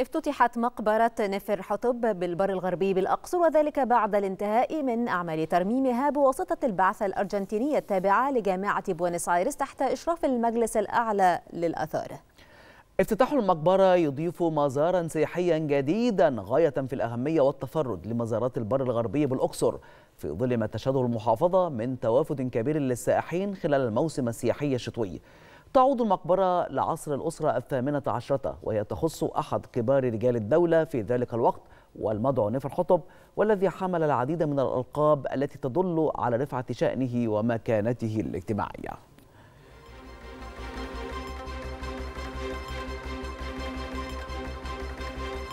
افتتحت مقبرة نفر حطب بالبر الغربي بالأقصر وذلك بعد الانتهاء من أعمال ترميمها بواسطة البعثة الأرجنتينية التابعة لجامعة بوينس آيرس تحت إشراف المجلس الأعلى للآثار افتتاح المقبرة يضيف مزارا سياحيا جديدا غاية في الأهمية والتفرد لمزارات البر الغربي بالأقصر في ظل ما تشهده المحافظة من توافد كبير للسائحين خلال الموسم السياحي الشتوي تعود المقبرة لعصر الأسرة الثامنة عشرة وهي تخص أحد كبار رجال الدولة في ذلك الوقت والمدعو نفر حطب والذي حمل العديد من الألقاب التي تدل على رفعة شأنه ومكانته الاجتماعية